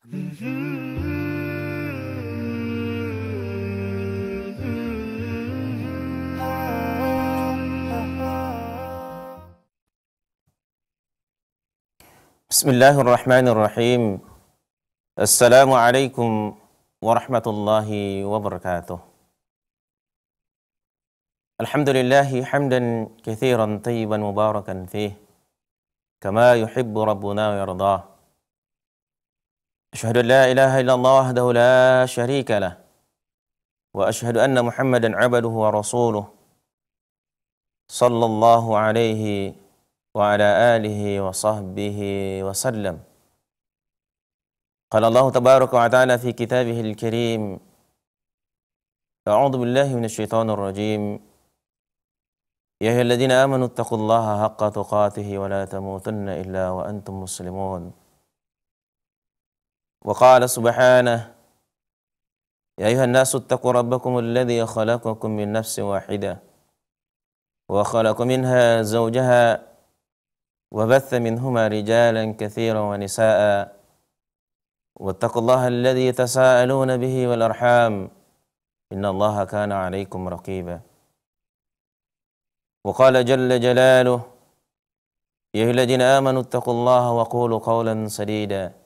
بسم الله الرحمن الرحيم السلام عليكم ورحمة الله وبركاته الحمد لله حمدا كثيرا طيبا مباركا فيه كما يحب ربنا ويرضاه أشهد أن لا إله إلا الله وحده لا شريك له وأشهد أن محمدا عبده ورسوله صلى الله عليه وعلى آله وصحبه وسلم قال الله تبارك وتعالى في كتابه الكريم أعوذ بالله من الشيطان الرجيم يا أيها الذين آمنوا اتقوا الله حق تقاته ولا تموتن إلا وأنتم مسلمون وقال سبحانه يا أيها الناس اتقوا ربكم الذي خلقكم من نفس واحدة وخلق منها زوجها وبث منهما رجالا كثيرا ونساء واتقوا الله الذي تساءلون به والأرحام إن الله كان عليكم رقيبا وقال جل جلاله يا أيها الذين آمنوا اتقوا الله وقولوا قولا سديدا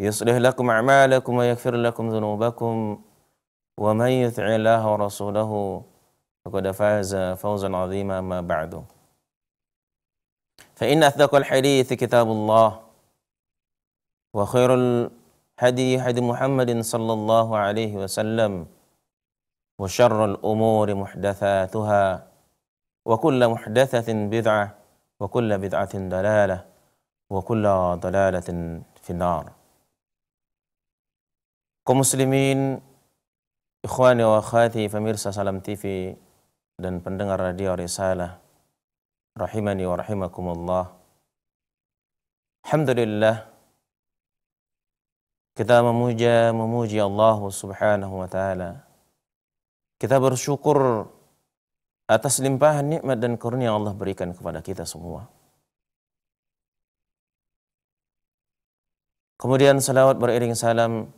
يصلح لكم أعمالكم ويغفر لكم ذنوبكم ومن يطع الله ورسوله فقد فاز فوزا عظيما ما بعد فإن أصدق الحديث كتاب الله وخير الهدي هدي محمد صلى الله عليه وسلم وشر الأمور محدثاتها وكل محدثة بدعة وكل بدعة ضلالة وكل ضلالة في النار Kaum muslimin, ikhwani wa akhwati, pemirsa Salam TV dan pendengar radio Risalah. Rahimani wa rahimakumullah. Alhamdulillah kita memuja memuji Allah Subhanahu wa taala. Kita bersyukur atas limpahan nikmat dan karunia Allah berikan kepada kita semua. Kemudian salawat beriring salam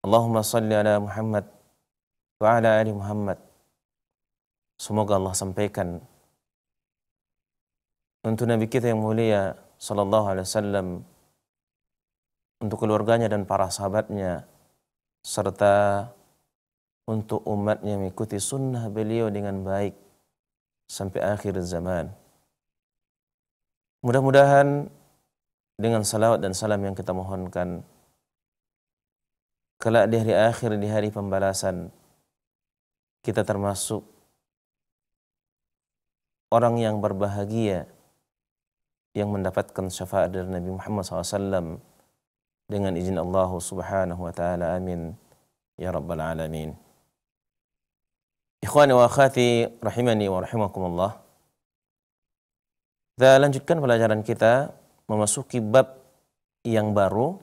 Allahumma salli ala Muhammad wa ala ali Muhammad. Semoga Allah sampaikan untuk Nabi kita yang mulia sallallahu alaihi wasallam untuk keluarganya dan para sahabatnya serta untuk umatnya mengikuti sunnah beliau dengan baik sampai akhir zaman. Mudah-mudahan dengan salawat dan salam yang kita mohonkan kelak di hari akhir di hari pembalasan kita termasuk orang yang berbahagia yang mendapatkan syafaat dari Nabi Muhammad SAW dengan izin Allah Subhanahu wa taala amin ya rabbal alamin Ikhwani wa akhati rahimani wa rahimakumullah Kita lanjutkan pelajaran kita memasuki bab yang baru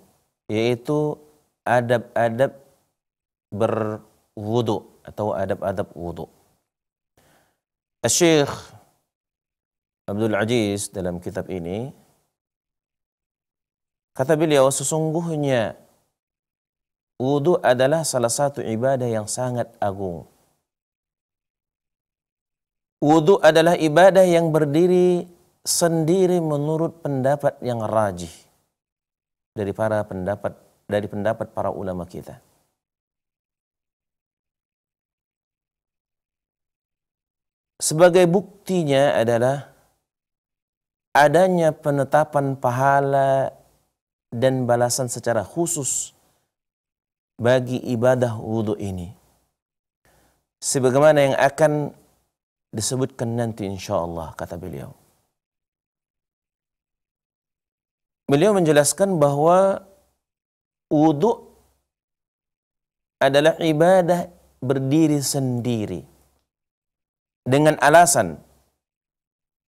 yaitu adab-adab berwudu atau adab-adab wudu. Syekh Abdul Aziz dalam kitab ini kata beliau sesungguhnya wudu adalah salah satu ibadah yang sangat agung. Wudu adalah ibadah yang berdiri sendiri menurut pendapat yang rajih dari para pendapat dari pendapat para ulama kita. Sebagai buktinya adalah adanya penetapan pahala dan balasan secara khusus bagi ibadah wudhu ini. Sebagaimana yang akan disebutkan nanti insya Allah kata beliau. Beliau menjelaskan bahwa Wudhu adalah ibadah berdiri sendiri. Dengan alasan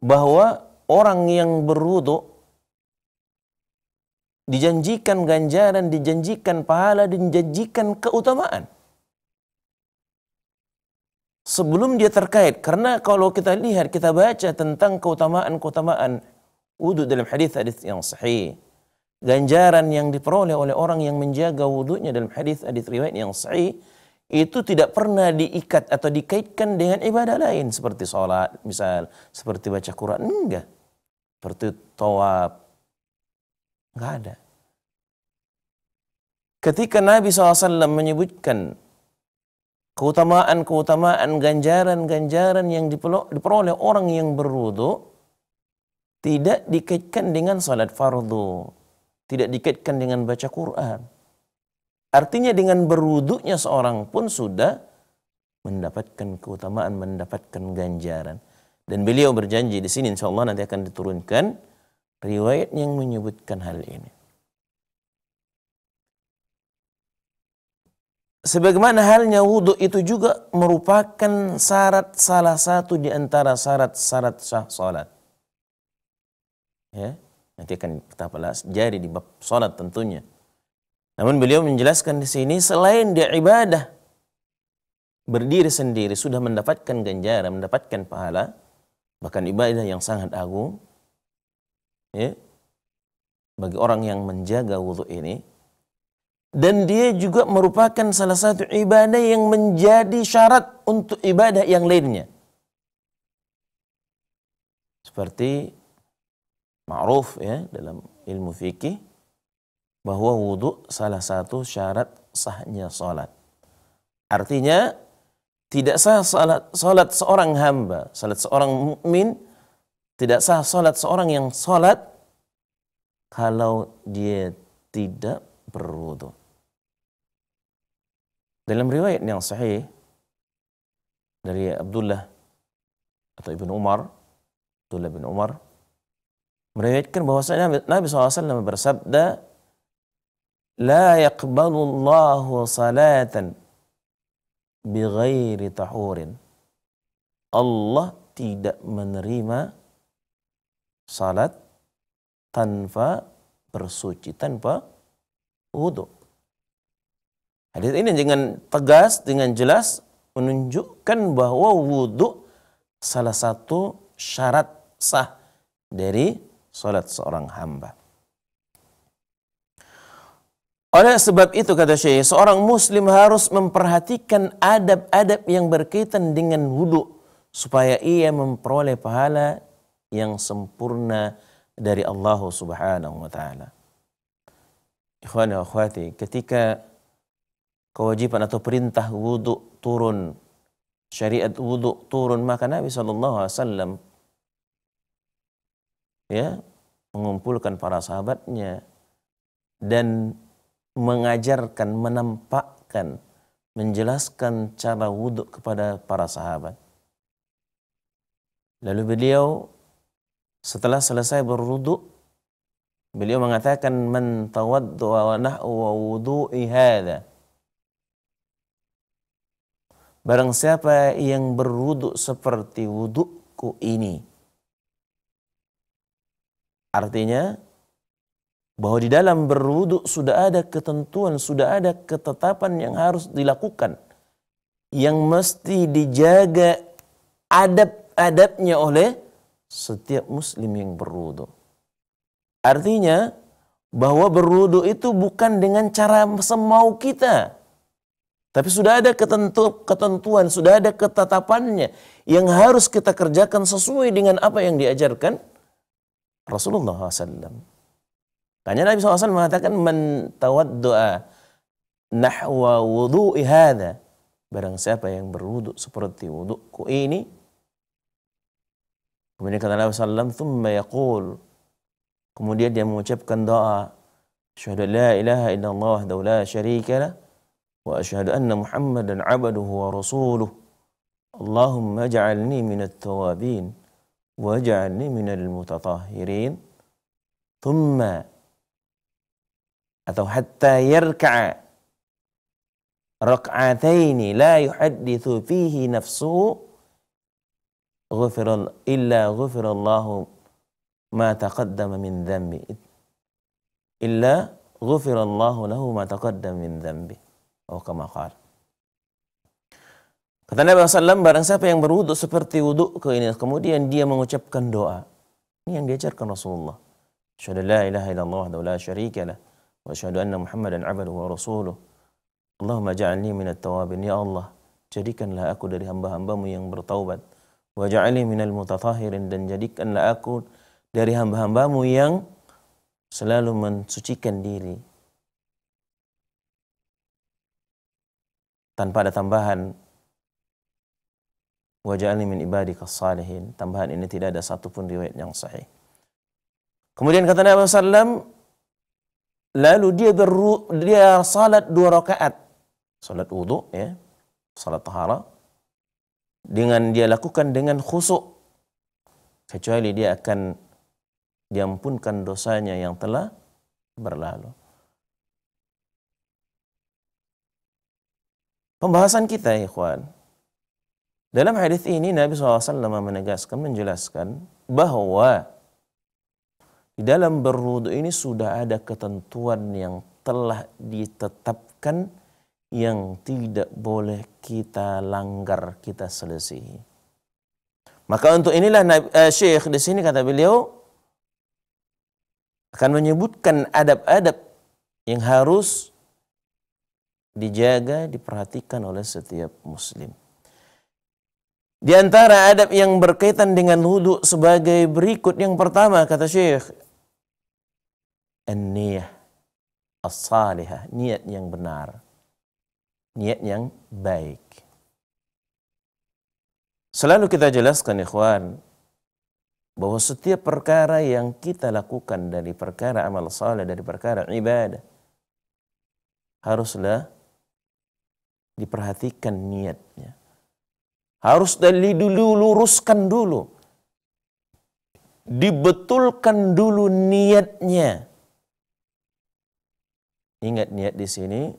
bahwa orang yang berwudhu dijanjikan ganjaran, dijanjikan pahala, dijanjikan keutamaan. Sebelum dia terkait, karena kalau kita lihat, kita baca tentang keutamaan-keutamaan wudhu dalam hadis-hadis yang sahih ganjaran yang diperoleh oleh orang yang menjaga wudhunya dalam hadis hadis riwayat yang sahih itu tidak pernah diikat atau dikaitkan dengan ibadah lain seperti sholat misal seperti baca Quran enggak seperti tawaf enggak ada ketika Nabi SAW menyebutkan keutamaan-keutamaan ganjaran-ganjaran yang diperoleh orang yang berwudhu tidak dikaitkan dengan salat fardu tidak dikaitkan dengan baca Quran. Artinya dengan berwuduknya seorang pun sudah mendapatkan keutamaan, mendapatkan ganjaran. Dan beliau berjanji di sini insya Allah nanti akan diturunkan riwayat yang menyebutkan hal ini. Sebagaimana halnya wudhu itu juga merupakan syarat salah satu di antara syarat-syarat sah salat. Ya. Nanti akan kita pelas jari di bab salat tentunya. Namun beliau menjelaskan di sini selain dia ibadah berdiri sendiri sudah mendapatkan ganjaran, mendapatkan pahala, bahkan ibadah yang sangat agung. Ya, bagi orang yang menjaga wudhu ini. Dan dia juga merupakan salah satu ibadah yang menjadi syarat untuk ibadah yang lainnya. Seperti ma'ruf ya dalam ilmu fikih bahwa wudhu salah satu syarat sahnya salat. Artinya tidak sah salat, salat seorang hamba, salat seorang mukmin, tidak sah salat seorang yang salat kalau dia tidak berwudhu. Dalam riwayat yang sahih dari Abdullah atau Ibnu Umar, Abdullah bin Umar meriwayatkan bahwasanya Nabi SAW bersabda la yaqbalu Allahu salatan bighairi tahurin. Allah tidak menerima salat tanpa bersuci, tanpa wudhu. Hadis ini dengan tegas, dengan jelas menunjukkan bahwa wudhu salah satu syarat sah dari salat seorang hamba. Oleh sebab itu kata Syekh, seorang muslim harus memperhatikan adab-adab yang berkaitan dengan wudhu supaya ia memperoleh pahala yang sempurna dari Allah Subhanahu wa taala. Ikhwan wa akhwati, ketika kewajiban atau perintah wudhu turun, syariat wudhu turun, maka Nabi SAW ya mengumpulkan para sahabatnya dan mengajarkan, menampakkan, menjelaskan cara wuduk kepada para sahabat. Lalu beliau setelah selesai berwuduk, beliau mengatakan man tawaddu'a wa nahwa wudu'i hadha. Barang siapa yang berwuduk seperti wudukku ini, Artinya bahwa di dalam berwudu sudah ada ketentuan, sudah ada ketetapan yang harus dilakukan yang mesti dijaga adab-adabnya oleh setiap muslim yang berwudu. Artinya bahwa berwudu itu bukan dengan cara semau kita. Tapi sudah ada ketentu, ketentuan, sudah ada ketetapannya yang harus kita kerjakan sesuai dengan apa yang diajarkan Rasulullah SAW. Karena Nabi SAW mengatakan man tawaddu'a nahwa wudu'i hadha. Barang siapa yang berwudhu seperti wudukku ini. Kemudian kata Nabi SAW, thumma yaqul. Kemudian dia mengucapkan doa. Asyhadu la ilaha illallah wahdahu la syarika lah. Wa asyhadu anna Muhammadan abduhu wa rasuluh. Allahumma ja'alni minat tawabin. واجعلني من المتطهرين ثم أو حتى يركع ركعتين لا يحدث فيه نفسه غفر إلا غفر الله ما تقدم من ذنبه إلا غفر الله له ما تقدم من ذنبه أو كما قال Kata Nabi SAW, barang siapa yang berwuduk seperti wuduk ke ini, kemudian dia mengucapkan doa. Ini yang diajarkan Rasulullah. Asyadu la ilaha illallah wa la syarika lah. Wa asyadu anna Muhammadan abadu wa rasuluh. Allahumma ja'alni minat tawabin. Ya Allah, jadikanlah aku dari hamba-hambamu yang bertaubat. Wa ja'alni minal mutatahirin. Dan jadikanlah aku dari hamba-hambamu yang selalu mensucikan diri. Tanpa ada tambahan waj'alni min ibadika salihin. Tambahan ini tidak ada satupun riwayat yang sahih. Kemudian kata Nabi SAW, lalu dia beru, dia salat dua rakaat. Salat wudhu, ya, salat tahara. Dengan dia lakukan dengan khusuk. Kecuali dia akan diampunkan dosanya yang telah berlalu. Pembahasan kita, ya ikhwan, ya dalam hadis ini Nabi SAW menegaskan, menjelaskan bahwa di dalam berwudu ini sudah ada ketentuan yang telah ditetapkan yang tidak boleh kita langgar, kita selesai. Maka untuk inilah Nabi, uh, eh, Syekh di sini kata beliau akan menyebutkan adab-adab yang harus dijaga, diperhatikan oleh setiap muslim. Di antara adab yang berkaitan dengan wudhu sebagai berikut. Yang pertama kata Syekh. niat niyah Niat yang benar. Niat yang baik. Selalu kita jelaskan ikhwan. Bahwa setiap perkara yang kita lakukan dari perkara amal saleh, dari perkara ibadah. Haruslah diperhatikan niatnya harus dari dulu. luruskan dulu, Dibetulkan dulu niatnya. Ingat niat di sini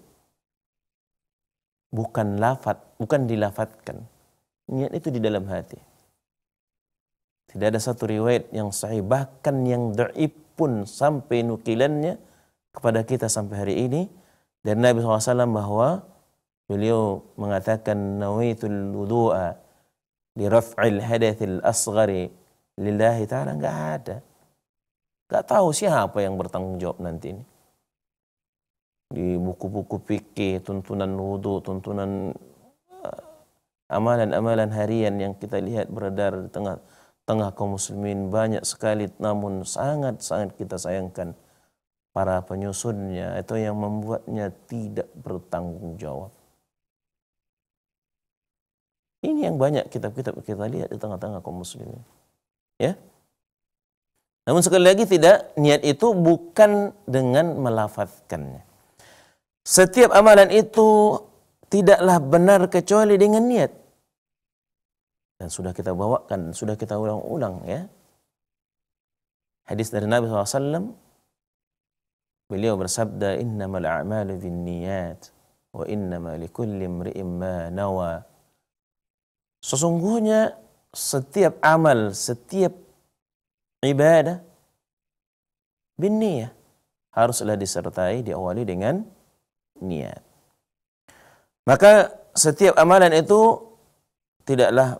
bukan lafat, bukan dilafatkan. Niat itu di dalam hati. Tidak ada satu riwayat yang sahih, bahkan yang daif pun sampai nukilannya kepada kita sampai hari ini. Dan Nabi SAW bahwa Beliau mengatakan nawaitul wudu'a li raf'il hadatsil asghari lillahi ta'ala enggak ada. enggak tahu siapa yang bertanggung jawab nanti ini. Di buku-buku fikih, tuntunan wudhu, tuntunan eh, amalan-amalan harian yang kita lihat beredar di tengah tengah kaum muslimin banyak sekali namun sangat-sangat kita sayangkan para penyusunnya atau yang membuatnya tidak bertanggung jawab. Ini yang banyak kitab-kitab kita lihat di tengah-tengah kaum muslimin. Ya. Namun sekali lagi tidak niat itu bukan dengan melafazkannya. Setiap amalan itu tidaklah benar kecuali dengan niat. Dan sudah kita bawakan, sudah kita ulang-ulang ya. Hadis dari Nabi SAW, beliau bersabda, Innamal a'malu bin niyat, wa innama likulli imri'im ma nawa. Sesungguhnya setiap amal, setiap ibadah bin niyah haruslah disertai diawali dengan niat. Maka setiap amalan itu tidaklah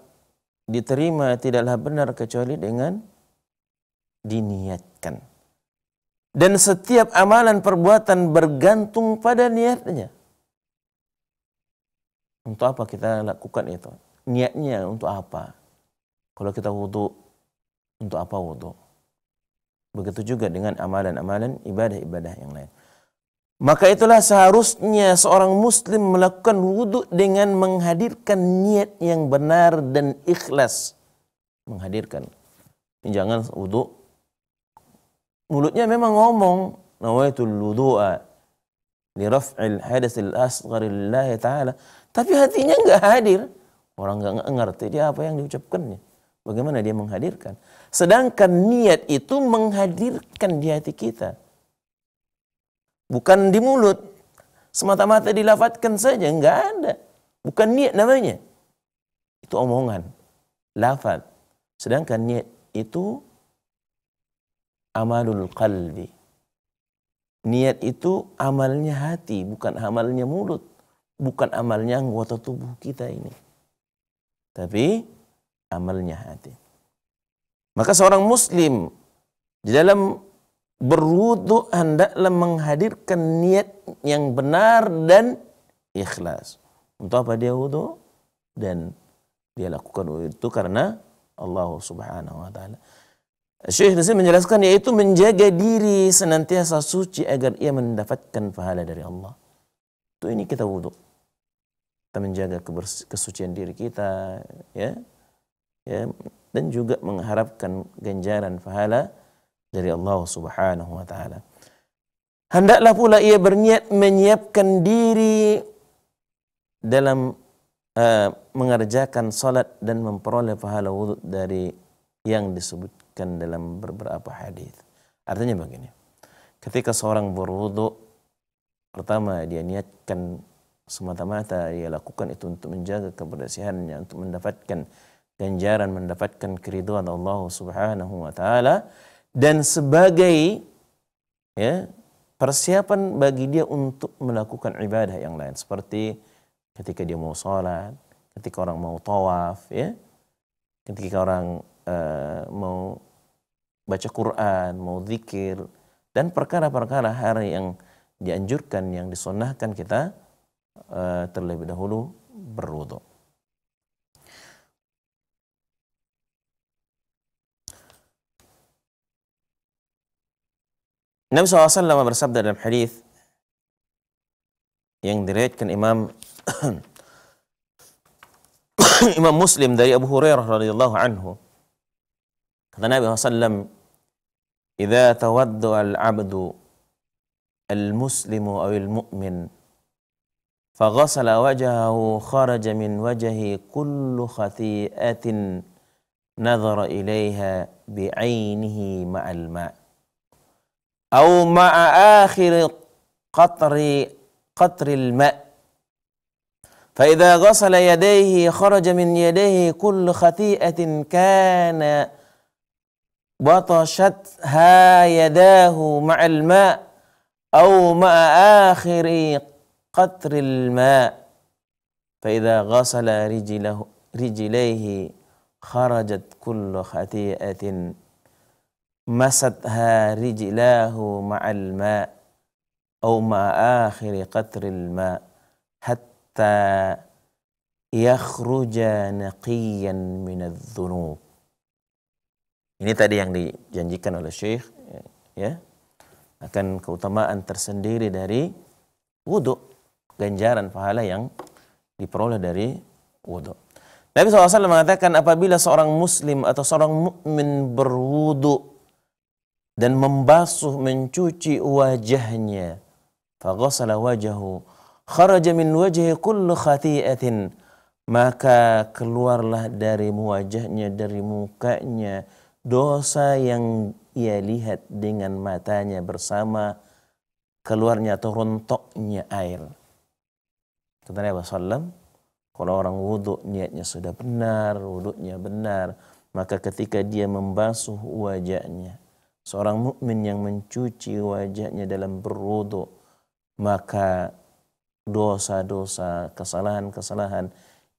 diterima, tidaklah benar kecuali dengan diniatkan. Dan setiap amalan perbuatan bergantung pada niatnya. Untuk apa kita lakukan itu? niatnya untuk apa. Kalau kita wudhu, untuk apa wudhu? Begitu juga dengan amalan-amalan ibadah-ibadah yang lain. Maka itulah seharusnya seorang muslim melakukan wudhu dengan menghadirkan niat yang benar dan ikhlas. Menghadirkan. Jangan wudhu. Mulutnya memang ngomong. Nawaitul wudhu'a liraf'il hadasil asgharillahi ta'ala. Tapi hatinya enggak hadir. Orang nggak ngerti dia apa yang diucapkannya. Bagaimana dia menghadirkan. Sedangkan niat itu menghadirkan di hati kita. Bukan di mulut. Semata-mata dilafatkan saja. nggak ada. Bukan niat namanya. Itu omongan. Lafat. Sedangkan niat itu amalul qalbi. Niat itu amalnya hati, bukan amalnya mulut, bukan amalnya anggota tubuh kita ini tapi amalnya hati. Maka seorang muslim di dalam berwudu hendaklah menghadirkan niat yang benar dan ikhlas. Untuk apa dia wudu? Dan dia lakukan itu karena Allah Subhanahu wa taala. Syekh Nasir menjelaskan yaitu menjaga diri senantiasa suci agar ia mendapatkan pahala dari Allah. Itu ini kita wudhu kita menjaga kesucian diri kita ya ya dan juga mengharapkan ganjaran pahala dari Allah Subhanahu wa taala. Hendaklah pula ia berniat menyiapkan diri dalam uh, mengerjakan salat dan memperoleh pahala wudhu dari yang disebutkan dalam beberapa hadis. Artinya begini. Ketika seorang berwudhu pertama dia niatkan semata-mata ia lakukan itu untuk menjaga kebersihannya, untuk mendapatkan ganjaran, mendapatkan keriduan Allah Subhanahu wa taala dan sebagai ya persiapan bagi dia untuk melakukan ibadah yang lain seperti ketika dia mau sholat, ketika orang mau tawaf ya, ketika orang uh, mau baca Quran, mau zikir dan perkara-perkara hari yang dianjurkan yang disonahkan kita terlebih dahulu berwudu. Nabi SAW bersabda dalam hadis yang diriwayatkan Imam Imam Muslim dari Abu Hurairah radhiyallahu anhu. Kata Nabi SAW, "Idza tawaddu al-'abdu al-muslimu aw al-mu'min" فغسل وجهه خرج من وجهه كل خطيئة نظر إليها بعينه مع الماء أو مع آخر قطر قطر الماء فإذا غسل يديه خرج من يديه كل خطيئة كان بطشتها يداه مع الماء أو مع آخر قطر الماء فإذا ghasala rijilahu rijilaihi kharajat kullu khati'atin masatha rijilahu ma'al ma au ma'a akhiri qatril ma hatta yakhruja naqiyan minadh ini tadi yang dijanjikan oleh Syekh ya akan keutamaan tersendiri dari wudhu ganjaran pahala yang diperoleh dari wudhu. Nabi SAW mengatakan apabila seorang muslim atau seorang mukmin berwudhu dan membasuh mencuci wajahnya faghasala wajahu kharaja min wajhi kullu khati'atin maka keluarlah dari wajahnya dari mukanya dosa yang ia lihat dengan matanya bersama keluarnya atau rontoknya air kata Nabi SAW, kalau orang wudhu niatnya sudah benar, wudhunya benar, maka ketika dia membasuh wajahnya, seorang mukmin yang mencuci wajahnya dalam berwudhu, maka dosa-dosa, kesalahan-kesalahan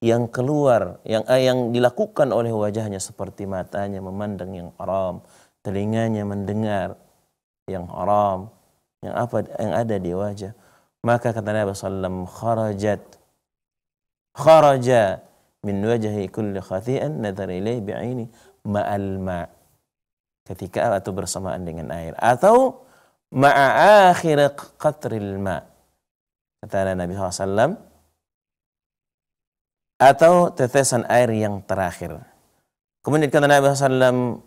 yang keluar, yang eh, yang dilakukan oleh wajahnya seperti matanya memandang yang haram, telinganya mendengar yang haram, yang apa yang ada di wajah, maka kata Nabi Sallam, kharajat, kharaja min wajhi kulli khati'an nadhar ilai bi'aini ma'al ma' ketika atau bersamaan dengan air atau ma'a akhir qatril ma' kata Nabi Sallam. atau tetesan air yang terakhir. Kemudian kata Nabi Sallam.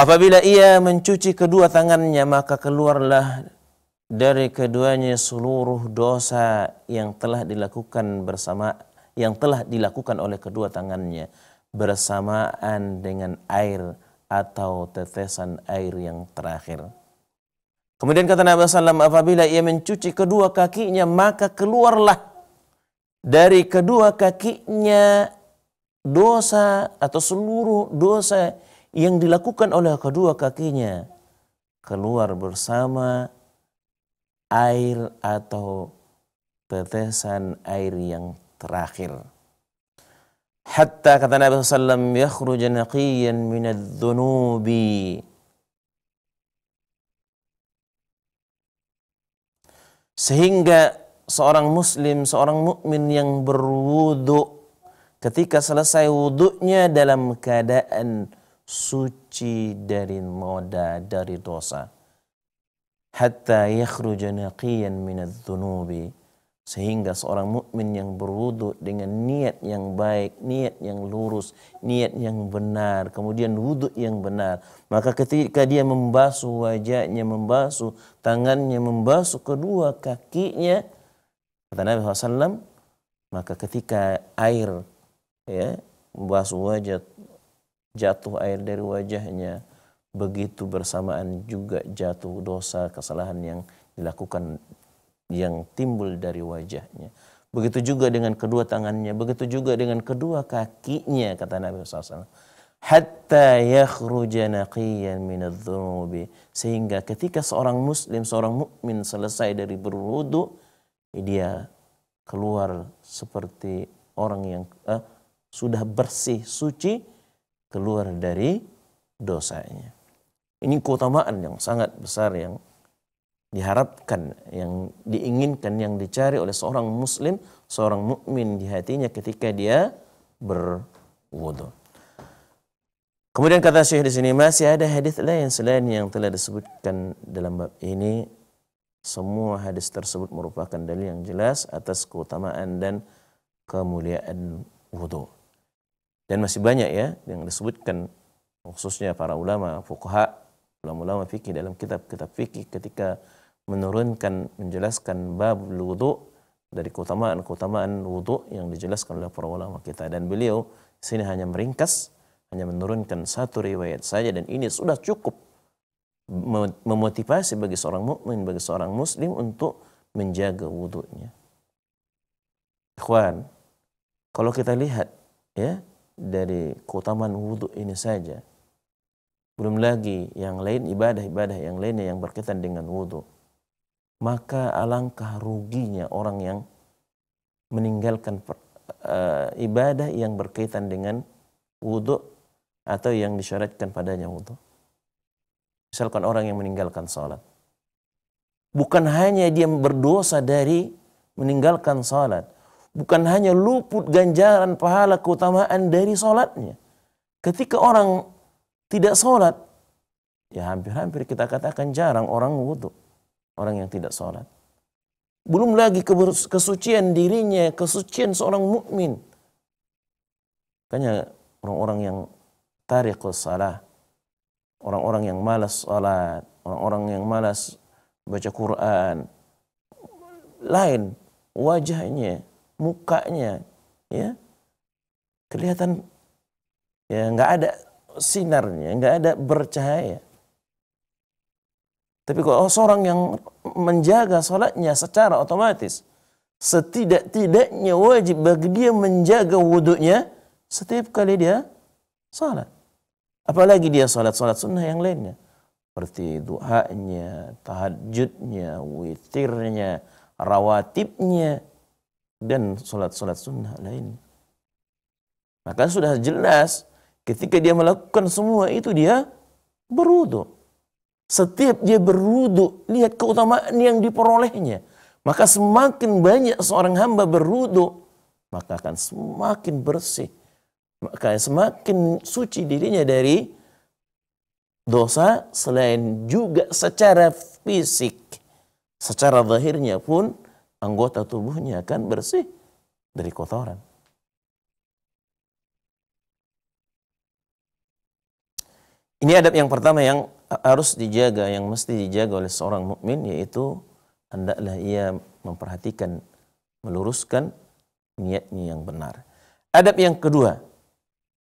Apabila ia mencuci kedua tangannya, maka keluarlah dari keduanya seluruh dosa yang telah dilakukan bersama yang telah dilakukan oleh kedua tangannya bersamaan dengan air atau tetesan air yang terakhir. Kemudian kata Nabi Sallam, apabila ia mencuci kedua kakinya, maka keluarlah dari kedua kakinya dosa atau seluruh dosa yang dilakukan oleh kedua kakinya keluar bersama air atau tetesan air yang terakhir. Hatta kata Nabi SAW, min naqiyan minadzunubi. Sehingga seorang muslim, seorang mukmin yang berwudu ketika selesai wuduknya dalam keadaan suci dari noda, dari dosa. Hatta yakhruja naqiyan minadz dzunubi sehingga seorang mukmin yang berwudu dengan niat yang baik, niat yang lurus, niat yang benar, kemudian wudu yang benar, maka ketika dia membasuh wajahnya, membasuh tangannya, membasuh kedua kakinya, kata Nabi SAW, maka ketika air ya membasuh wajah, jatuh air dari wajahnya begitu bersamaan juga jatuh dosa kesalahan yang dilakukan yang timbul dari wajahnya begitu juga dengan kedua tangannya begitu juga dengan kedua kakinya kata Nabi SAW hatta yakhruja naqiyan minadz sehingga ketika seorang muslim seorang mukmin selesai dari berwudu dia keluar seperti orang yang eh, sudah bersih suci keluar dari dosanya. Ini keutamaan yang sangat besar yang diharapkan, yang diinginkan, yang dicari oleh seorang muslim, seorang mukmin di hatinya ketika dia berwudhu. Kemudian kata Syekh di sini masih ada hadis lain selain yang telah disebutkan dalam bab ini. Semua hadis tersebut merupakan dalil yang jelas atas keutamaan dan kemuliaan wudhu. Dan masih banyak ya yang disebutkan khususnya para ulama fuqaha, ulama-ulama fikih dalam kitab-kitab fikih ketika menurunkan menjelaskan bab wudhu dari keutamaan-keutamaan wudhu yang dijelaskan oleh para ulama kita dan beliau sini hanya meringkas hanya menurunkan satu riwayat saja dan ini sudah cukup memotivasi bagi seorang mukmin bagi seorang muslim untuk menjaga wudhunya. Ikhwan, kalau kita lihat ya dari keutamaan wudhu ini saja. Belum lagi yang lain ibadah-ibadah yang lainnya yang berkaitan dengan wudhu. Maka alangkah ruginya orang yang meninggalkan uh, ibadah yang berkaitan dengan wudhu atau yang disyaratkan padanya wudhu. Misalkan orang yang meninggalkan salat, Bukan hanya dia berdosa dari meninggalkan salat bukan hanya luput ganjaran pahala keutamaan dari sholatnya. Ketika orang tidak sholat, ya hampir-hampir kita katakan jarang orang wudhu. Orang yang tidak sholat. Belum lagi kesucian dirinya, kesucian seorang mukmin. Makanya orang-orang yang tariqus salah, orang-orang yang malas solat, orang-orang yang malas baca Quran, lain wajahnya, mukanya ya kelihatan ya nggak ada sinarnya, nggak ada bercahaya. Tapi kalau seorang yang menjaga sholatnya secara otomatis, setidak-tidaknya wajib bagi dia menjaga wudhunya setiap kali dia sholat. Apalagi dia sholat-sholat sunnah yang lainnya. Seperti duhanya, tahajudnya, witirnya, rawatibnya dan sholat-sholat sunnah lain. Maka sudah jelas ketika dia melakukan semua itu dia berwudu. Setiap dia berwudu, lihat keutamaan yang diperolehnya. Maka semakin banyak seorang hamba berwudu, maka akan semakin bersih. Maka semakin suci dirinya dari dosa selain juga secara fisik. Secara zahirnya pun anggota tubuhnya akan bersih dari kotoran. Ini adab yang pertama yang harus dijaga, yang mesti dijaga oleh seorang mukmin yaitu hendaklah ia memperhatikan, meluruskan niatnya yang benar. Adab yang kedua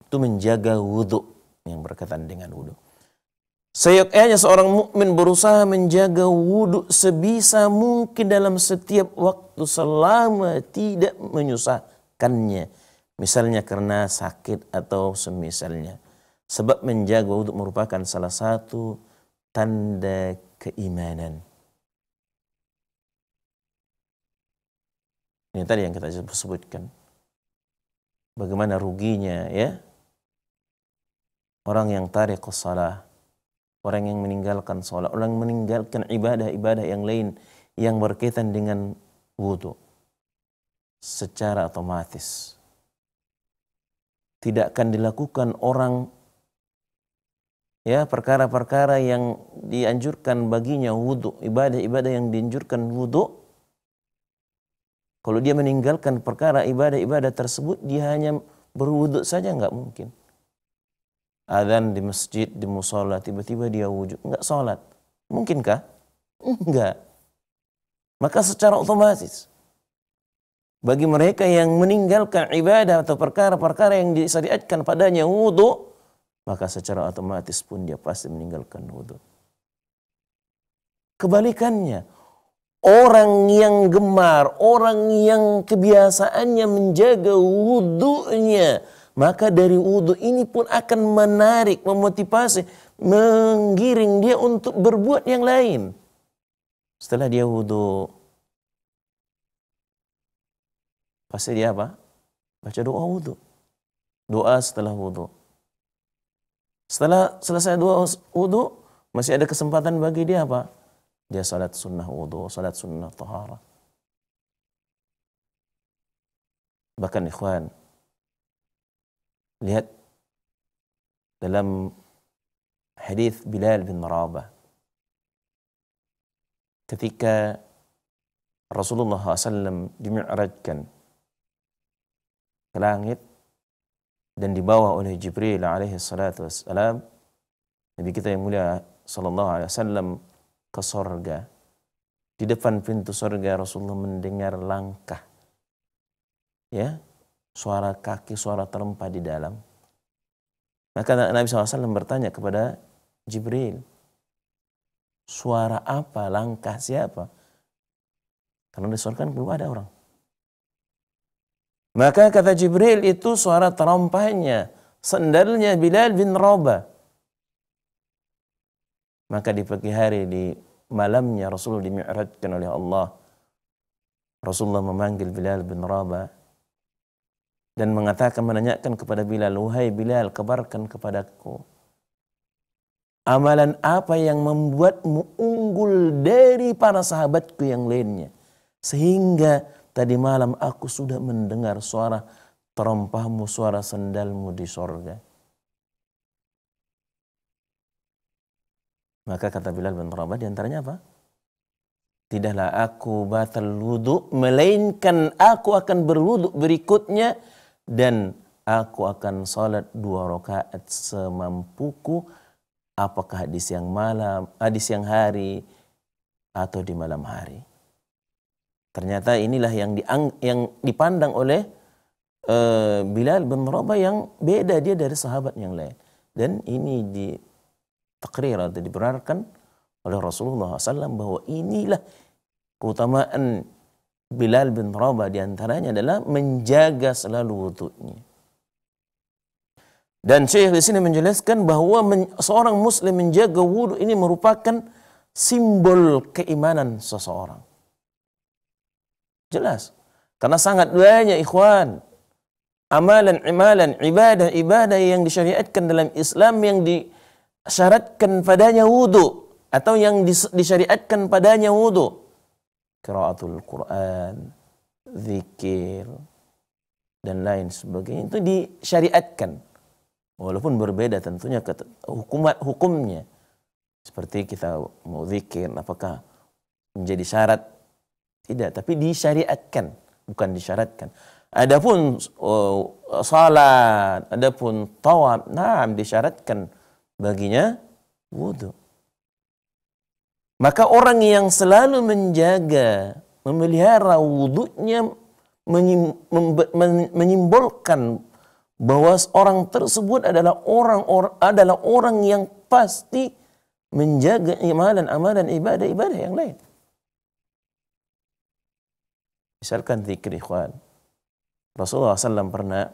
itu menjaga wudhu yang berkaitan dengan wudhu. Seyogyanya seorang mukmin berusaha menjaga wudhu sebisa mungkin dalam setiap waktu selama tidak menyusahkannya. Misalnya karena sakit atau semisalnya. Sebab menjaga wudhu merupakan salah satu tanda keimanan. Ini tadi yang kita sebutkan. Bagaimana ruginya ya orang yang tarik salah orang yang meninggalkan sholat, orang yang meninggalkan ibadah-ibadah yang lain yang berkaitan dengan wudhu secara otomatis. Tidak akan dilakukan orang ya perkara-perkara yang dianjurkan baginya wudhu, ibadah-ibadah yang dianjurkan wudhu. Kalau dia meninggalkan perkara ibadah-ibadah tersebut, dia hanya berwudhu saja nggak mungkin. Adhan di masjid, di musola, tiba-tiba dia wujud. Enggak sholat. Mungkinkah? Enggak. Maka secara otomatis bagi mereka yang meninggalkan ibadah atau perkara-perkara yang disyariatkan padanya wudhu, maka secara otomatis pun dia pasti meninggalkan wudhu. Kebalikannya, orang yang gemar, orang yang kebiasaannya menjaga wudhunya, maka dari wudhu ini pun akan menarik, memotivasi, menggiring dia untuk berbuat yang lain. Setelah dia wudhu, pasti dia apa? Baca doa wudhu. Doa setelah wudhu. Setelah selesai doa wudhu, masih ada kesempatan bagi dia apa? Dia salat sunnah wudhu, salat sunnah taharah. Bahkan ikhwan, Lihat dalam hadis Bilal bin Rabah. Ketika Rasulullah SAW dimi'rajkan ke langit dan dibawa oleh Jibril alaihi salatu wassalam Nabi kita yang mulia sallallahu alaihi wasallam ke surga di depan pintu surga Rasulullah mendengar langkah ya suara kaki, suara terempa di dalam. Maka Nabi SAW bertanya kepada Jibril, suara apa, langkah siapa? Karena di surga kan belum ada orang. Maka kata Jibril itu suara terompahnya, sendalnya Bilal bin Rabah. Maka di pagi hari, di malamnya Rasulullah dimi'radkan oleh Allah. Rasulullah memanggil Bilal bin Rabah dan mengatakan menanyakan kepada Bilal, "Wahai Bilal, kabarkan kepadaku amalan apa yang membuatmu unggul dari para sahabatku yang lainnya sehingga tadi malam aku sudah mendengar suara terompahmu, suara sendalmu di sorga." Maka kata Bilal bin Rabah diantaranya apa? Tidaklah aku batal wudhu, melainkan aku akan berwudhu berikutnya dan aku akan sholat dua rakaat semampuku apakah di siang malam, ah, di siang hari atau di malam hari. Ternyata inilah yang diang, yang dipandang oleh uh, Bilal bin Rabah yang beda dia dari sahabat yang lain. Dan ini di takrir atau dibenarkan oleh Rasulullah SAW bahwa inilah keutamaan Bilal bin Rabah diantaranya adalah menjaga selalu wudhunya. Dan Syekh di sini menjelaskan bahwa men, seorang muslim menjaga wudhu ini merupakan simbol keimanan seseorang. Jelas. Karena sangat banyak ikhwan amalan-amalan, ibadah-ibadah yang disyariatkan dalam Islam yang disyaratkan padanya wudhu atau yang disyariatkan padanya wudhu kiraatul Quran, zikir, dan lain sebagainya itu disyariatkan. Walaupun berbeda tentunya hukumat hukumnya. Seperti kita mau zikir, apakah menjadi syarat? Tidak, tapi disyariatkan, bukan disyaratkan. Adapun uh, salat, adapun tawaf, nah disyaratkan baginya wudhu. Maka orang yang selalu menjaga, memelihara wudhunya menyimbolkan bahwa orang tersebut adalah orang or, adalah orang yang pasti menjaga amalan-amalan ibadah-ibadah yang lain. Misalkan zikir ikhwan. Rasulullah SAW pernah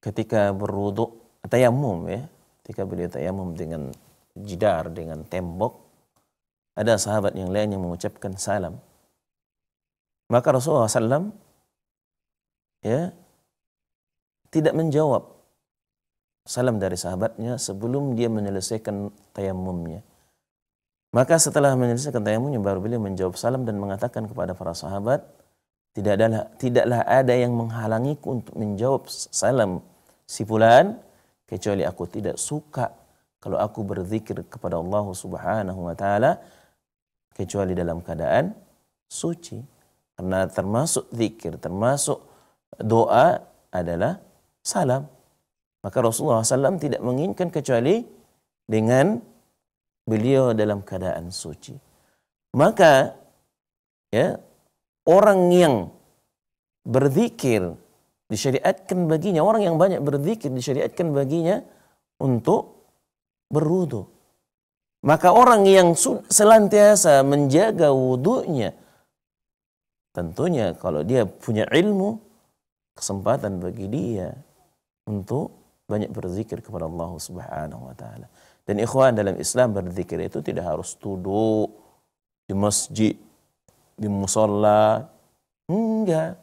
ketika berwudhu tayamum ya ketika beliau tayamum dengan jidar, dengan tembok, ada sahabat yang lain yang mengucapkan salam. Maka Rasulullah SAW ya, tidak menjawab salam dari sahabatnya sebelum dia menyelesaikan tayamumnya. Maka setelah menyelesaikan tayamumnya baru beliau menjawab salam dan mengatakan kepada para sahabat, tidak adalah tidaklah ada yang menghalangiku untuk menjawab salam si fulan kecuali aku tidak suka kalau aku berzikir kepada Allah Subhanahu wa taala kecuali dalam keadaan suci. Karena termasuk zikir, termasuk doa adalah salam. Maka Rasulullah SAW tidak menginginkan kecuali dengan beliau dalam keadaan suci. Maka ya orang yang berzikir Disyariatkan baginya, orang yang banyak berzikir disyariatkan baginya untuk berwudu. Maka orang yang selantiasa menjaga wudhunya, tentunya kalau dia punya ilmu, kesempatan bagi dia untuk banyak berzikir kepada Allah Subhanahu wa taala. Dan ikhwan dalam Islam berzikir itu tidak harus duduk di masjid, di musola, enggak.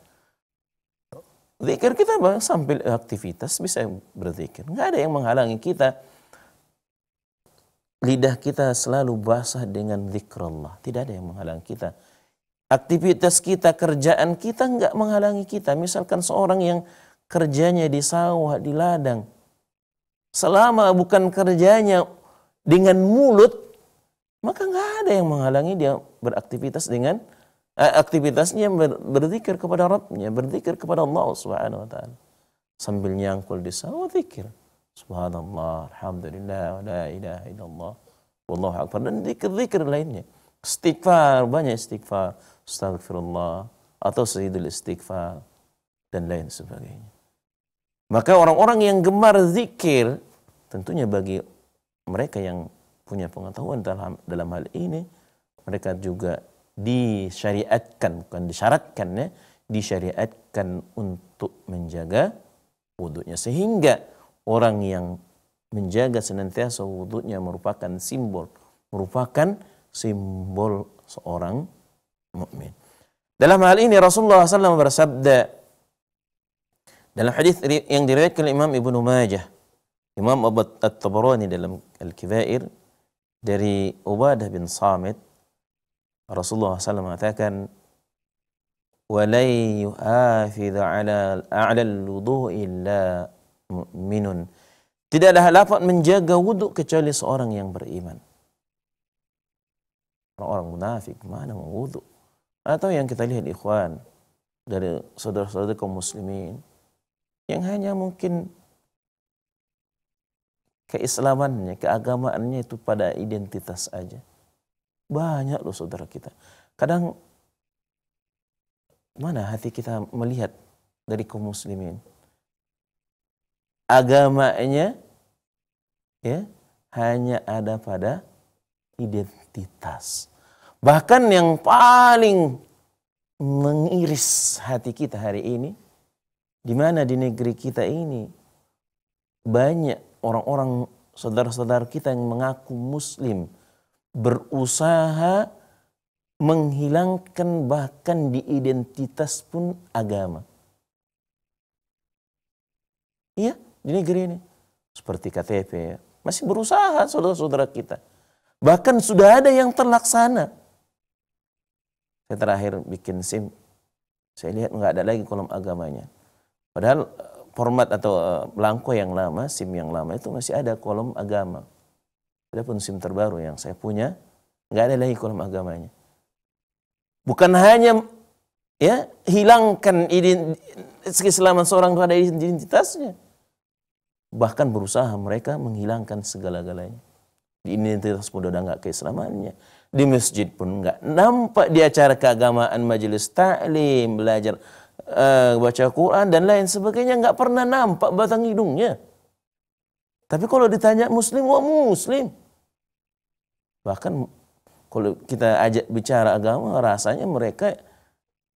Zikir kita apa? Sambil aktivitas bisa berzikir. Nggak ada yang menghalangi kita. Lidah kita selalu basah dengan Allah, Tidak ada yang menghalangi kita. Aktivitas kita, kerjaan kita nggak menghalangi kita. Misalkan seorang yang kerjanya di sawah, di ladang. Selama bukan kerjanya dengan mulut, maka nggak ada yang menghalangi dia beraktivitas dengan aktivitasnya berzikir kepada Rabbnya, berzikir kepada Allah Subhanahu wa taala. Sambil nyangkul di sawah zikir. Subhanallah, alhamdulillah, la ilaha illallah, wallahu akbar dan zikir-zikir lainnya. Istighfar, banyak istighfar, astagfirullah atau sayyidul istighfar dan lain sebagainya. Maka orang-orang yang gemar zikir tentunya bagi mereka yang punya pengetahuan dalam dalam hal ini mereka juga disyariatkan bukan disyaratkan ya disyariatkan untuk menjaga wudhunya sehingga orang yang menjaga senantiasa wudhunya merupakan simbol merupakan simbol seorang mukmin dalam hal ini Rasulullah SAW bersabda dalam hadis yang diriwayatkan oleh Imam Ibnu Majah Imam Abu At-Tabarani dalam Al-Kibair dari Ubadah bin Samit Rasulullah SAW mengatakan, وَلَنْ يُحَافِذَ عَلَى Tidaklah dapat menjaga wudhu kecuali seorang yang beriman. Orang-orang munafik, mana mau wudhu? Atau yang kita lihat ikhwan, dari saudara-saudara kaum muslimin, yang hanya mungkin keislamannya, keagamaannya itu pada identitas aja. Banyak loh saudara kita. Kadang mana hati kita melihat dari kaum muslimin? Agamanya ya hanya ada pada identitas. Bahkan yang paling mengiris hati kita hari ini di mana di negeri kita ini banyak orang-orang saudara-saudara kita yang mengaku muslim berusaha menghilangkan bahkan di identitas pun agama. Iya, di negeri ini. Seperti KTP ya. Masih berusaha saudara-saudara kita. Bahkan sudah ada yang terlaksana. Saya terakhir bikin SIM. Saya lihat nggak ada lagi kolom agamanya. Padahal eh, format atau eh, belangko yang lama, SIM yang lama itu masih ada kolom agama. Adapun SIM terbaru yang saya punya, nggak ada lagi kolom agamanya. Bukan hanya ya hilangkan selama seorang itu ada identitasnya. Bahkan berusaha mereka menghilangkan segala-galanya. Di identitas pun udah nggak keislamannya. Di masjid pun nggak nampak di acara keagamaan, majelis taklim, belajar uh, baca Quran dan lain sebagainya nggak pernah nampak batang hidungnya. Tapi kalau ditanya muslim, wah muslim. Bahkan kalau kita ajak bicara agama, rasanya mereka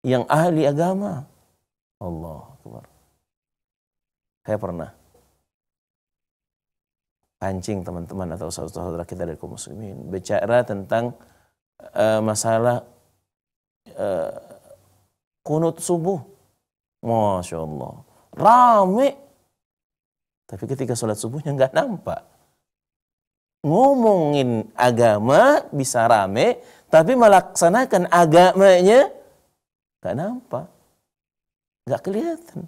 yang ahli agama. Allah Akbar. Saya pernah pancing teman-teman atau saudara-saudara kita dari kaum muslimin bicara tentang uh, masalah uh, kunut subuh. Masya Allah. Rame tapi ketika sholat subuhnya nggak nampak. Ngomongin agama bisa rame, tapi melaksanakan agamanya nggak nampak. Nggak kelihatan.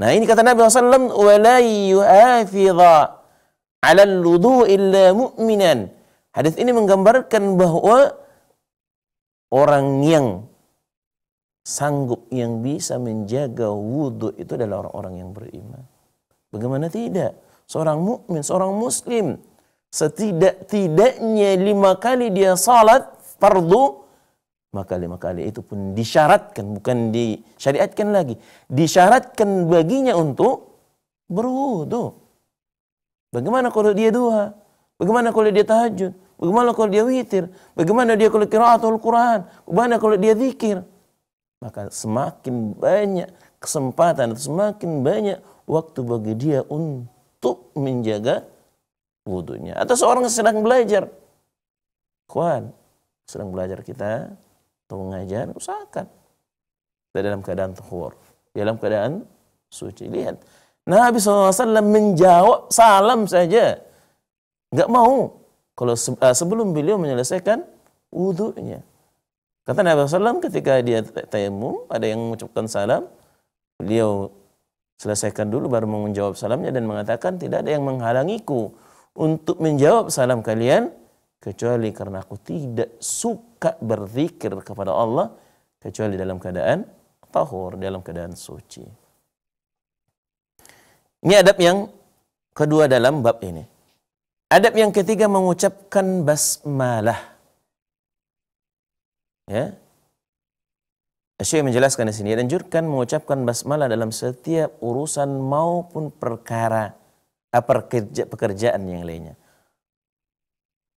Nah ini kata Nabi SAW, وَلَا يُعَافِظَ عَلَى الْوُضُوءِ إِلَّا مُؤْمِنًا Hadis ini menggambarkan bahwa orang yang sanggup yang bisa menjaga wudhu itu adalah orang-orang yang beriman. Bagaimana tidak? Seorang mukmin, seorang muslim setidak-tidaknya lima kali dia salat fardu maka lima kali itu pun disyaratkan bukan disyariatkan lagi disyaratkan baginya untuk berwudu bagaimana kalau dia duha bagaimana kalau dia tahajud bagaimana kalau dia witir bagaimana dia kalau qiraatul Quran bagaimana kalau dia zikir maka semakin banyak kesempatan semakin banyak waktu bagi dia untuk menjaga wudhunya. Atau seorang yang sedang belajar. Kuan, sedang belajar kita atau mengajar, usahakan. Tidak dalam keadaan tuhur. Dalam keadaan suci. Lihat. Nabi SAW menjawab salam saja. Gak mau. Kalau eh, sebelum beliau menyelesaikan wudhunya. Kata Nabi SAW ketika dia tayamum, ada yang mengucapkan salam, beliau Selesaikan dulu baru menjawab salamnya dan mengatakan tidak ada yang menghalangiku untuk menjawab salam kalian kecuali karena aku tidak suka berzikir kepada Allah kecuali dalam keadaan tahur, dalam keadaan suci. Ini adab yang kedua dalam bab ini. Adab yang ketiga mengucapkan basmalah. Ya, Syekh menjelaskan di sini dianjurkan mengucapkan basmalah dalam setiap urusan maupun perkara eh, pekerja, pekerjaan yang lainnya.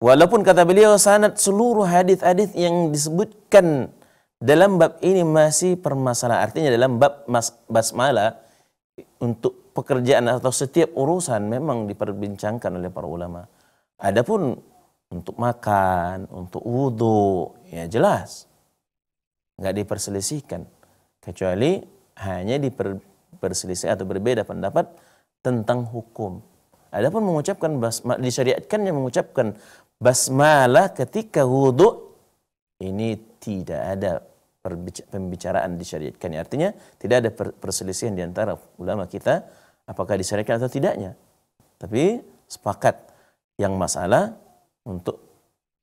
Walaupun kata beliau sanad seluruh hadis-hadis yang disebutkan dalam bab ini masih permasalahan. Artinya dalam bab mas, basmalah untuk pekerjaan atau setiap urusan memang diperbincangkan oleh para ulama. Adapun untuk makan, untuk wudhu, ya jelas nggak diperselisihkan kecuali hanya diperselisih atau berbeda pendapat tentang hukum. Adapun mengucapkan basmalah disyariatkan yang mengucapkan basmalah ketika wudhu ini tidak ada pembicaraan disyariatkan. Artinya tidak ada perselisihan diantara ulama kita apakah disyariatkan atau tidaknya. Tapi sepakat yang masalah untuk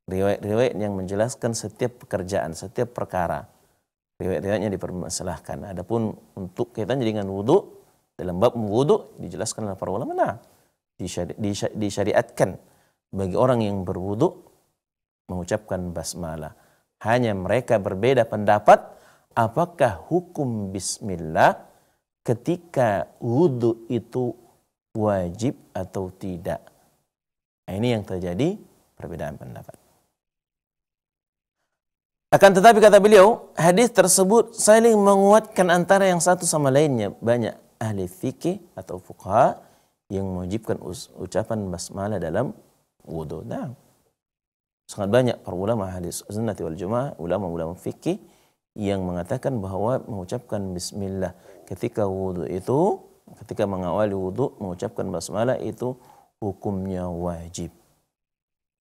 riwayat-riwayat yang menjelaskan setiap pekerjaan, setiap perkara riwayat-riwayatnya dipermasalahkan. Adapun untuk kaitannya dengan wudhu, dalam bab wudhu dijelaskan oleh para ulama, nah, bagi orang yang berwudhu mengucapkan basmalah. Hanya mereka berbeda pendapat apakah hukum bismillah ketika wudhu itu wajib atau tidak. Nah, ini yang terjadi perbedaan pendapat. Akan tetapi kata beliau, hadis tersebut saling menguatkan antara yang satu sama lainnya. Banyak ahli fikih atau fuqaha yang mewajibkan ucapan basmalah dalam wudhu. Nah, sangat banyak para ulama hadis sunnati wal jumaah, ulama-ulama fikih yang mengatakan bahwa mengucapkan bismillah ketika wudhu itu, ketika mengawali wudhu, mengucapkan basmalah itu hukumnya wajib.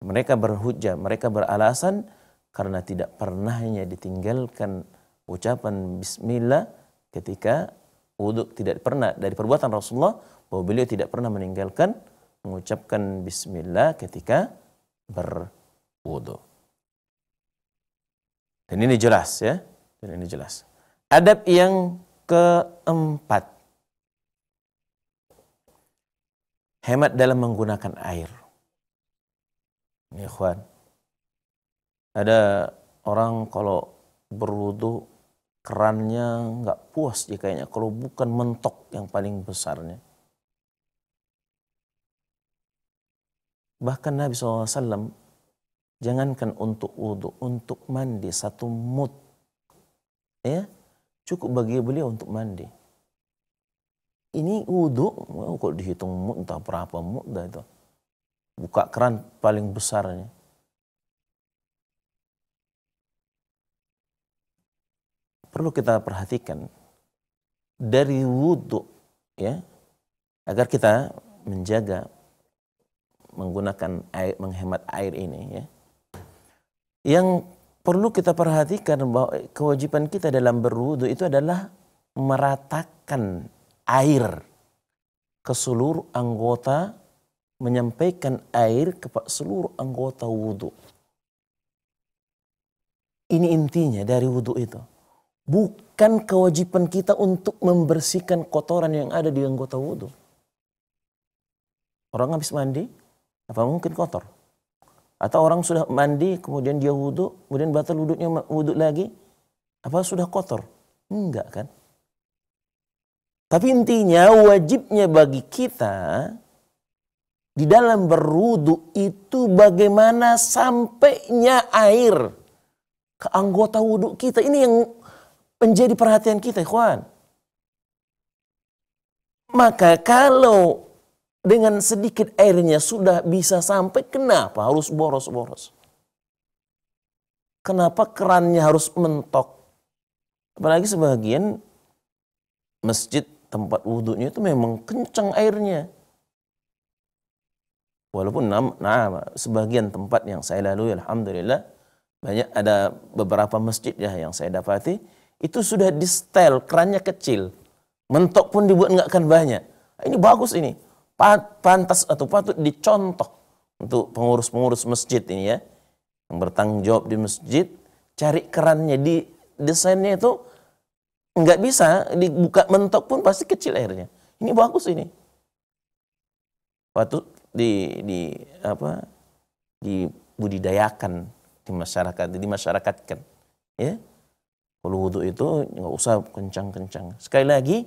Mereka berhujah, mereka beralasan, karena tidak pernahnya ditinggalkan ucapan bismillah ketika wudhu tidak pernah dari perbuatan Rasulullah bahwa beliau tidak pernah meninggalkan mengucapkan bismillah ketika berwudhu. Dan ini jelas ya, dan ini jelas. Adab yang keempat. Hemat dalam menggunakan air. Ini ikhwan, ada orang kalau berwudu kerannya nggak puas dia kayaknya kalau bukan mentok yang paling besarnya. Bahkan Nabi SAW jangankan untuk wudhu, untuk mandi satu mut ya cukup bagi beliau untuk mandi. Ini wudhu, kalau dihitung mut entah berapa mut dah itu. Buka keran paling besarnya perlu kita perhatikan dari wudhu ya agar kita menjaga menggunakan air menghemat air ini ya yang perlu kita perhatikan bahwa kewajiban kita dalam berwudhu itu adalah meratakan air ke seluruh anggota menyampaikan air ke seluruh anggota wudhu ini intinya dari wudhu itu bukan kewajiban kita untuk membersihkan kotoran yang ada di anggota wudhu. Orang habis mandi, apa mungkin kotor? Atau orang sudah mandi, kemudian dia wudhu, kemudian batal wudhunya wudhu lagi, apa sudah kotor? Enggak kan? Tapi intinya wajibnya bagi kita di dalam berwudu itu bagaimana sampainya air ke anggota wudhu kita. Ini yang menjadi perhatian kita, ikhwan. Maka kalau dengan sedikit airnya sudah bisa sampai, kenapa harus boros-boros? Kenapa kerannya harus mentok? Apalagi sebagian masjid tempat wudhunya itu memang kencang airnya. Walaupun nah, sebagian tempat yang saya lalui, alhamdulillah banyak ada beberapa masjid ya yang saya dapati itu sudah di kerannya kecil mentok pun dibuat nggak akan banyak ini bagus ini pantas atau patut dicontoh untuk pengurus-pengurus masjid ini ya yang bertanggung jawab di masjid cari kerannya di desainnya itu nggak bisa dibuka mentok pun pasti kecil airnya ini bagus ini patut di di apa dibudidayakan di masyarakat masyarakatkan ya kalau wudhu itu nggak usah kencang-kencang. Sekali lagi,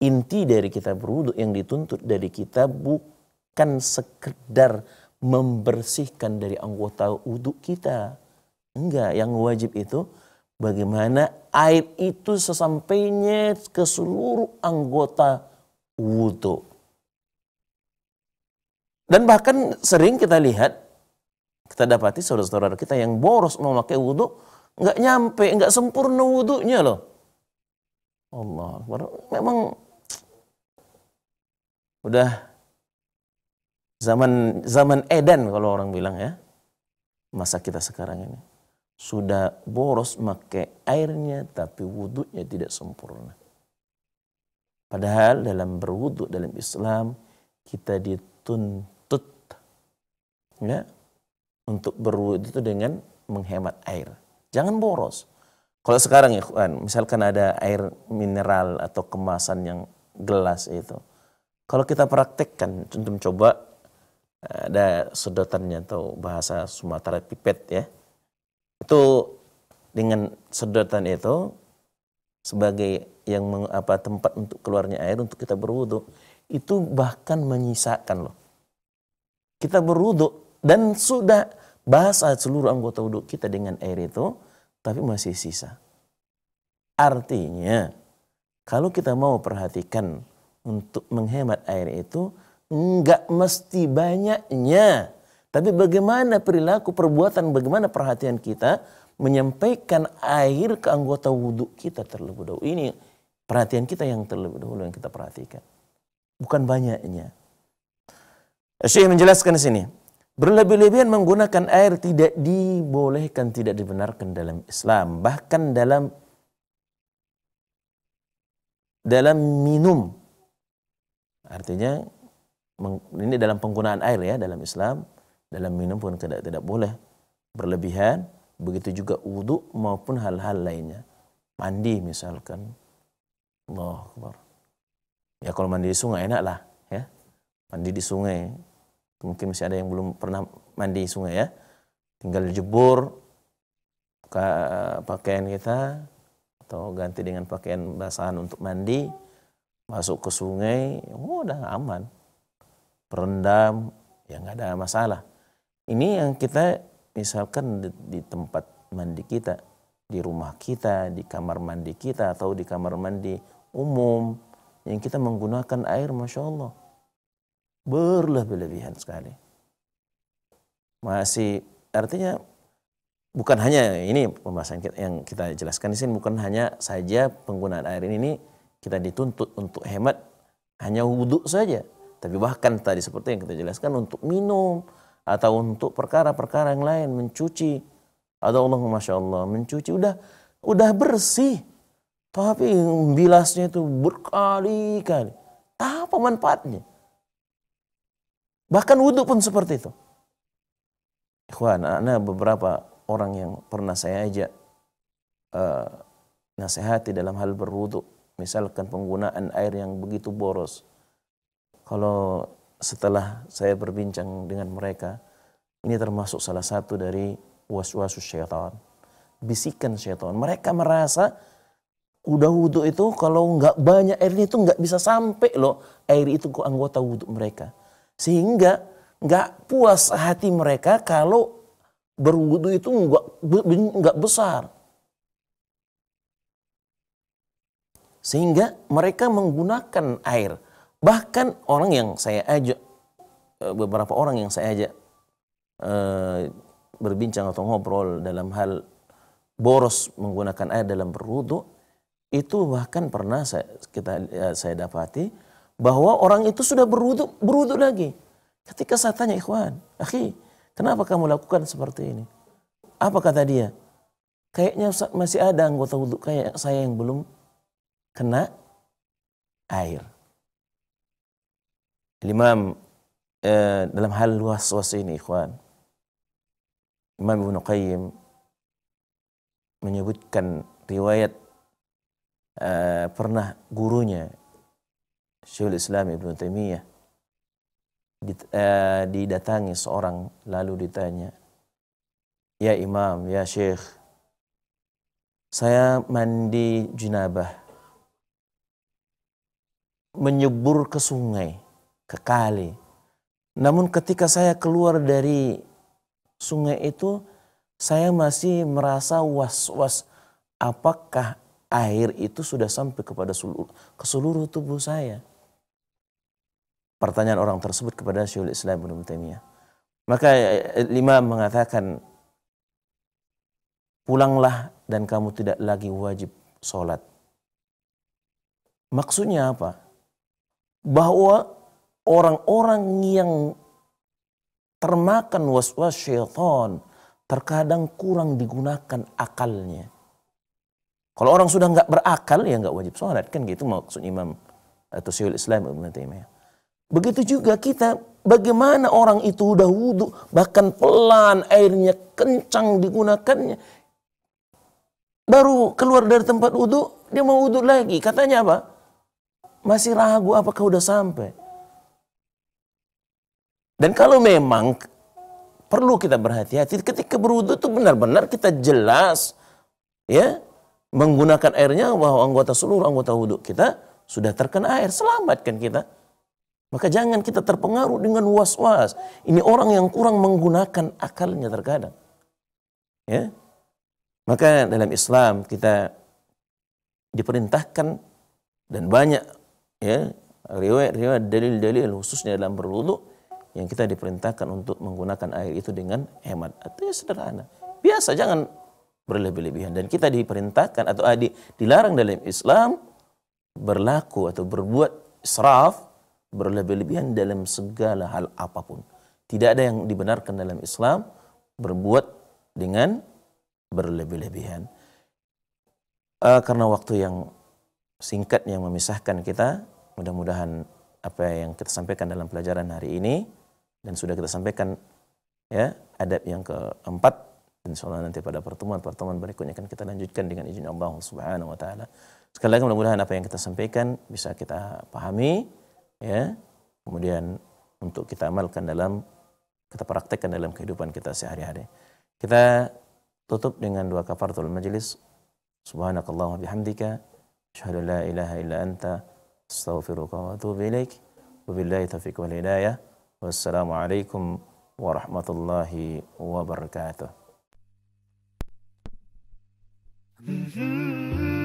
inti dari kita berwudhu yang dituntut dari kita bukan sekedar membersihkan dari anggota wudhu kita. Enggak, yang wajib itu bagaimana air itu sesampainya ke seluruh anggota wudhu. Dan bahkan sering kita lihat, kita dapati saudara-saudara kita yang boros memakai wudhu, nggak nyampe, nggak sempurna wudhunya loh. Allah, memang udah zaman zaman edan kalau orang bilang ya. Masa kita sekarang ini sudah boros pakai airnya tapi wudhunya tidak sempurna. Padahal dalam berwudhu dalam Islam kita dituntut ya untuk berwudhu itu dengan menghemat air. Jangan boros. Kalau sekarang ya, misalkan ada air mineral atau kemasan yang gelas itu. Kalau kita praktekkan, tentu coba eh, ada sedotannya atau bahasa Sumatera pipet ya. Itu dengan sedotan itu sebagai yang meng, apa tempat untuk keluarnya air untuk kita berwudu itu bahkan menyisakan loh. Kita berwudu dan sudah Basah seluruh anggota wuduk kita dengan air itu, tapi masih sisa. Artinya, kalau kita mau perhatikan untuk menghemat air itu, enggak mesti banyaknya. Tapi bagaimana perilaku, perbuatan, bagaimana perhatian kita menyampaikan air ke anggota wuduk kita terlebih dahulu. Ini perhatian kita yang terlebih dahulu yang kita perhatikan. Bukan banyaknya. Syekh menjelaskan di sini. Berlebih-lebihan menggunakan air tidak dibolehkan, tidak dibenarkan dalam Islam. Bahkan dalam dalam minum. Artinya ini dalam penggunaan air ya dalam Islam, dalam minum pun tidak tidak boleh berlebihan. Begitu juga wudhu maupun hal-hal lainnya. Mandi misalkan. Allah Ya kalau mandi di sungai enak lah ya. Mandi di sungai mungkin masih ada yang belum pernah mandi sungai ya tinggal jebur eh, pakaian kita atau ganti dengan pakaian basahan untuk mandi masuk ke sungai oh, udah aman perendam ya nggak ada masalah ini yang kita misalkan di, di tempat mandi kita di rumah kita di kamar mandi kita atau di kamar mandi umum yang kita menggunakan air masya Allah berlebih-lebihan sekali. Masih artinya bukan hanya ini pembahasan kita, yang kita jelaskan di sini bukan hanya saja penggunaan air ini, kita dituntut untuk hemat hanya wudhu saja, tapi bahkan tadi seperti yang kita jelaskan untuk minum atau untuk perkara-perkara yang lain mencuci atau Allah masya Allah mencuci udah udah bersih tapi bilasnya itu berkali-kali apa manfaatnya Bahkan wudhu pun seperti itu. Ikhwan, ada beberapa orang yang pernah saya ajak uh, nasihati dalam hal berwudhu. Misalkan penggunaan air yang begitu boros. Kalau setelah saya berbincang dengan mereka, ini termasuk salah satu dari was was syaitan. Bisikan syaitan. Mereka merasa udah wudhu itu kalau nggak banyak airnya itu nggak bisa sampai loh air itu ke anggota wudhu mereka. Sehingga nggak puas hati mereka kalau berwudu itu nggak nggak besar. Sehingga mereka menggunakan air. Bahkan orang yang saya ajak, e, beberapa orang yang saya ajak e, berbincang atau ngobrol dalam hal boros menggunakan air dalam berwudu, itu bahkan pernah saya, kita e, saya dapati bahwa orang itu sudah berwudhu, berwudhu lagi. Ketika saya tanya, ikhwan, akhi, kenapa kamu lakukan seperti ini? Apa kata dia? Kayaknya masih ada anggota wudhu kayak saya yang belum kena air. Imam eh, dalam hal was-was ini, ikhwan, Imam Ibn Qayyim menyebutkan riwayat eh, pernah gurunya Syekhul Islam Ibn Taimiyah eh, didatangi seorang lalu ditanya, Ya Imam, Ya Syekh, saya mandi junabah, menyebur ke sungai, ke kali. Namun ketika saya keluar dari sungai itu, saya masih merasa was-was apakah air itu sudah sampai kepada seluruh, ke seluruh tubuh saya pertanyaan orang tersebut kepada Syekhul Islam Ibnu Taimiyah. Maka eh, eh, lima mengatakan pulanglah dan kamu tidak lagi wajib sholat. Maksudnya apa? Bahwa orang-orang yang termakan waswas was syaitan terkadang kurang digunakan akalnya. Kalau orang sudah nggak berakal ya nggak wajib sholat kan gitu maksud Imam atau Syaikhul Islam Ibnu Taimiyah. Begitu juga kita bagaimana orang itu udah wudhu bahkan pelan airnya kencang digunakannya baru keluar dari tempat wudhu dia mau wudhu lagi katanya apa masih ragu apakah udah sampai dan kalau memang perlu kita berhati-hati ketika berwudhu itu benar-benar kita jelas ya menggunakan airnya bahwa anggota seluruh anggota wudhu kita sudah terkena air selamatkan kita maka jangan kita terpengaruh dengan was-was. Ini orang yang kurang menggunakan akalnya terkadang. Ya. Maka dalam Islam kita diperintahkan dan banyak ya riwayat-riwayat dalil-dalil khususnya dalam berwudu yang kita diperintahkan untuk menggunakan air itu dengan hemat. Itu sederhana. Biasa jangan berlebih-lebihan dan kita diperintahkan atau adik dilarang dalam Islam berlaku atau berbuat israf berlebih-lebihan dalam segala hal apapun. Tidak ada yang dibenarkan dalam Islam berbuat dengan berlebih-lebihan. Uh, karena waktu yang singkat yang memisahkan kita, mudah-mudahan apa yang kita sampaikan dalam pelajaran hari ini dan sudah kita sampaikan ya adab yang keempat dan insyaallah nanti pada pertemuan-pertemuan berikutnya akan kita lanjutkan dengan izin Allah Subhanahu wa taala. Sekali lagi mudah-mudahan apa yang kita sampaikan bisa kita pahami ya kemudian untuk kita amalkan dalam kita praktekkan dalam kehidupan kita sehari-hari kita tutup dengan dua kafaratul majlis subhanakallahumma bihamdika asyhadu la ilaha illa anta astaghfiruka wa atubu ilaik wabillahi taufiq wal hidayah wassalamu alaikum warahmatullahi wabarakatuh mm-hmm.